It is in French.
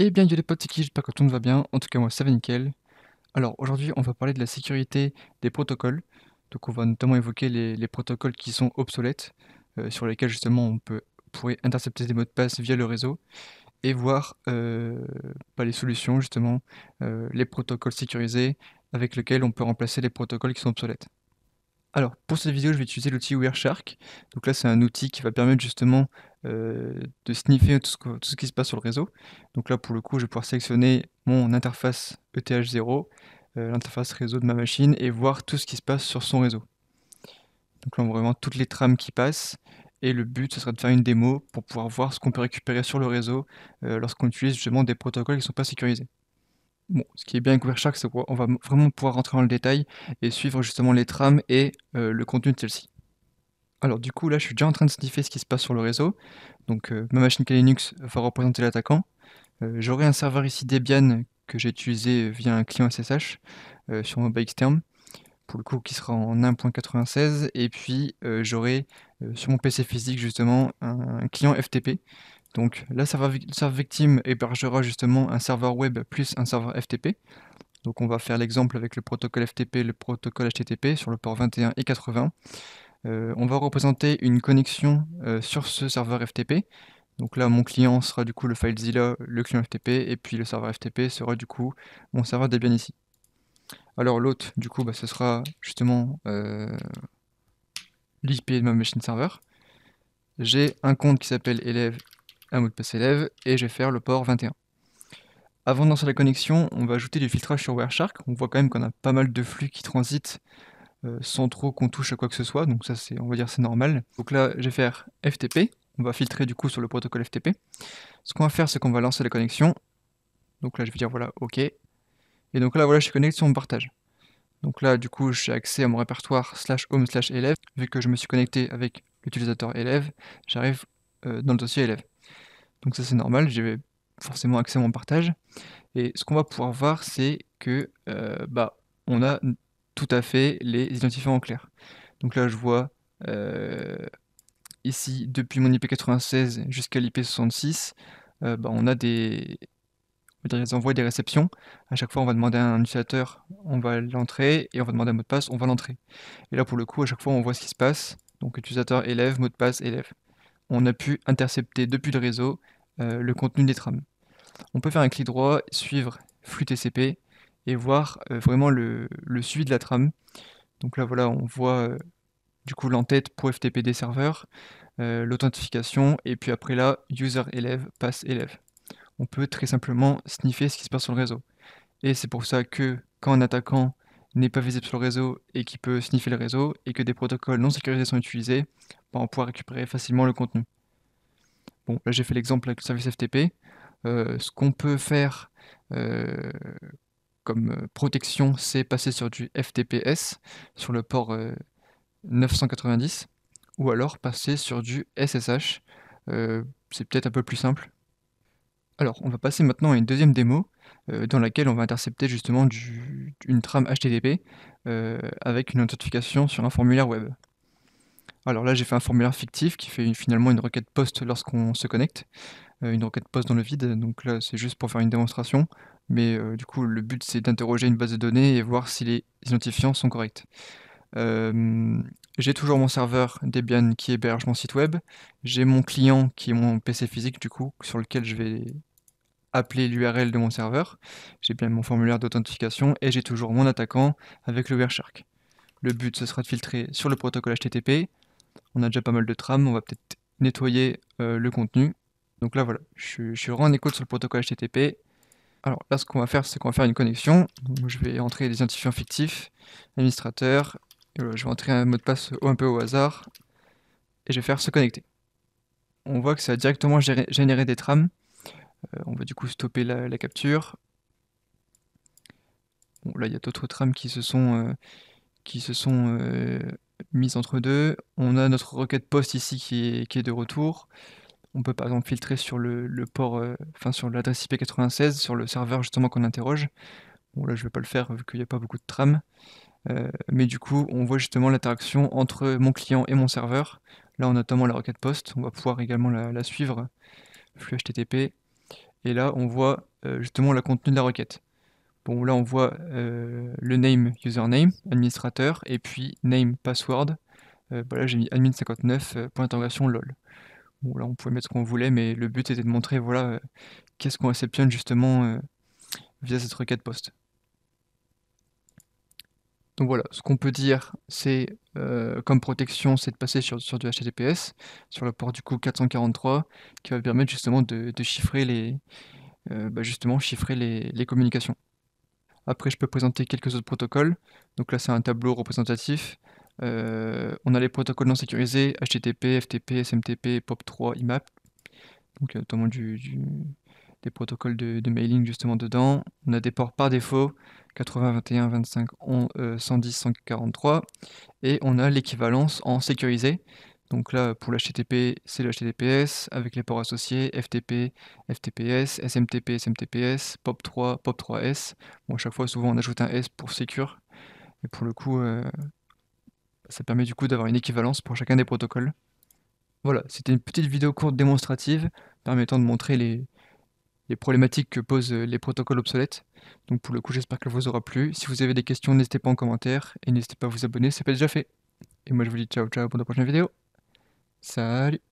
Et eh bien, yo les potes, c'est j'espère que tout va bien. En tout cas, moi, ça va nickel. Alors, aujourd'hui, on va parler de la sécurité des protocoles. Donc, on va notamment évoquer les, protocoles qui sont obsolètes, euh, sur lesquels justement on peut, pourrait intercepter des mots de passe via le réseau et voir euh, les solutions, justement, euh, les protocoles sécurisés avec lesquels on peut remplacer les protocoles qui sont obsolètes. Alors, pour cette vidéo, je vais utiliser l'outil Wireshark. Donc là, c'est un outil qui va permettre justement euh, de sniffer tout ce, qui se passe sur le réseau. Donc là, pour le coup, je vais pouvoir sélectionner mon interface ETH0, euh, l'interface réseau de ma machine, et voir tout ce qui se passe sur son réseau. Donc là, on voit vraiment toutes les trames qui passent. Et le but, ce sera de faire une démo pour pouvoir voir ce qu'on peut récupérer sur le réseau euh, lorsqu'on utilise justement des protocoles qui ne sont pas sécurisés. Bon, ce qui est bien avec Wireshark, c'est qu'on va vraiment pouvoir rentrer dans le détail et suivre justement les trames et euh, le contenu de celle-ci. Alors du coup, là, je suis déjà en train de sniffer ce qui se passe sur le réseau. Donc euh, ma machine Linux va représenter l'attaquant. Euh, j'aurai un serveur ici Debian que j'ai utilisé via un client SSH sur mon externe, pour le coup qui sera en 1.96, et puis j'aurai sur mon PC physique justement un client FTP donc la serveur, victime hébergera justement un serveur web plus un serveur FTP. Donc on va faire l'exemple avec le protocole FTP et le protocole HTTP sur le port 21 et 80. Euh, on va représenter une connexion euh, sur ce serveur FTP. Donc là, mon client sera du coup le FileZilla, le client FTP, et puis le serveur FTP sera du coup mon serveur Debian ici. Alors l'autre, du coup, bah, ce sera justement euh, l'IP de ma machine serveur. J'ai un compte qui s'appelle élève un mot de passe élève, et je vais faire le port 21. Avant de lancer la connexion, on va ajouter du filtrage sur Wireshark. On voit quand même qu'on a pas mal de flux qui transitent euh, sans trop qu'on touche à quoi que ce soit, donc ça c'est, on va dire c'est normal. Donc là, je vais faire FTP, on va filtrer du coup sur le protocole FTP. Ce qu'on va faire, c'est qu'on va lancer la connexion. Donc là, je vais dire voilà, OK. Et donc là, voilà, je suis connecté sur mon partage. Donc là, du coup, j'ai accès à mon répertoire slash home slash élève. Vu que je me suis connecté avec l'utilisateur élève, j'arrive euh, dans le dossier élève. Donc ça c'est normal, j'ai forcément accès à mon partage. Et ce qu'on va pouvoir voir, c'est que euh, bah, on a tout à fait les identifiants en clair. Donc là je vois euh, ici depuis mon IP96 jusqu'à l'IP66, euh, bah, on a des, envois et des réceptions. À chaque fois, on va demander à un utilisateur, on va l'entrer, et on va demander un mot de passe, on va l'entrer. Et là, pour le coup, à chaque fois, on voit ce qui se passe. Donc, utilisateur, élève, mot de passe, élève on a pu intercepter depuis le réseau euh, le contenu des trames. On peut faire un clic droit, suivre flux TCP et voir euh, vraiment le, suivi de la trame. Donc là voilà, on voit euh, du coup l'entête pour FTP des serveurs, l'authentification et puis après là, user élève, pass élève. On peut très simplement sniffer ce qui se passe sur le réseau. Et c'est pour ça que quand un attaquant n'est pas visible sur le réseau et qui peut sniffer le réseau et que des protocoles non sécurisés sont utilisés, ben, on pourra récupérer facilement le contenu. Bon, là j'ai fait l'exemple avec le service FTP. Euh, ce qu'on peut faire euh, comme euh, protection, c'est passer sur du FTPS, sur le port 990, ou alors passer sur du SSH. c'est peut-être un peu plus simple. Alors, on va passer maintenant à une deuxième démo dans laquelle on va intercepter justement du, une trame HTTP euh, avec une authentification sur un formulaire web. Alors là, j'ai fait un formulaire fictif qui fait finalement une requête POST lorsqu'on se connecte, euh, une requête POST dans le vide. Donc là, c'est juste pour faire une démonstration. Mais euh, du coup, le but, c'est d'interroger une base de données et voir si les identifiants sont corrects. j'ai toujours mon serveur Debian qui héberge mon site web. J'ai mon client qui est mon PC physique, du coup, sur lequel je vais appeler l'URL de mon serveur, j'ai bien mon formulaire d'authentification et j'ai toujours mon attaquant avec le Wireshark. Le but, ce sera de filtrer sur le protocole HTTP. On a déjà pas mal de trames, on va peut-être nettoyer euh, le contenu. Donc là, voilà, je, suis en écoute sur le protocole HTTP. Alors là, ce qu'on va faire, c'est qu'on va faire une connexion. je vais entrer des identifiants fictifs, administrateur. je vais entrer un mot de passe un peu au hasard. Et je vais faire se connecter. On voit que ça a directement généré des trames euh, on va du coup stopper la, capture. là, il y a d'autres trames qui se sont, euh, qui se sont euh, mises entre deux. On a notre requête post ici qui est, qui est de retour. On peut par exemple filtrer sur le, port, enfin sur l'adresse IP96, sur le serveur justement qu'on interroge. Bon là je ne vais pas le faire vu qu'il n'y a pas beaucoup de trames. mais du coup, on voit justement l'interaction entre mon client et mon serveur. Là, on a notamment la requête post. On va pouvoir également la, la suivre. Flux HTTP. Et là, on voit euh, justement le contenu de la requête. Bon, là, on voit euh, le name, username, administrateur, et puis name, password. Euh, voilà, j'ai mis admin59, point lol. Bon, là, on pouvait mettre ce qu'on voulait, mais le but était de montrer, voilà, qu'est-ce qu'on accepte justement via cette requête post. Donc voilà, ce qu'on peut dire, c'est euh, comme protection, c'est de passer sur, du HTTPS, sur le port du coup 443, qui va permettre justement de, chiffrer les, euh, bah justement chiffrer les, communications. Après, je peux présenter quelques autres protocoles. Donc là, c'est un tableau représentatif. Euh, on a les protocoles non sécurisés HTTP, FTP, SMTP, POP3, IMAP. Donc notamment du des protocoles de, mailing justement dedans. On a des ports par défaut, 80, 21, 25, 110, 143. Et on a l'équivalence en sécurisé. Donc là, pour l'HTTP, c'est l'HTTPS avec les ports associés, FTP, FTPS, SMTP, SMTPS, POP3, POP3S. Bon, à chaque fois, souvent, on ajoute un S pour secure. Et pour le coup, euh, ça permet du coup d'avoir une équivalence pour chacun des protocoles. Voilà, c'était une petite vidéo courte démonstrative permettant de montrer les, les problématiques que posent euh, les protocoles obsolètes. Donc pour le coup, j'espère qu'elle vous aura plu. Si vous avez des questions, n'hésitez pas en commentaire et n'hésitez pas à vous abonner, c'est pas déjà fait. Et moi je vous dis ciao ciao pour la prochaine vidéo. Salut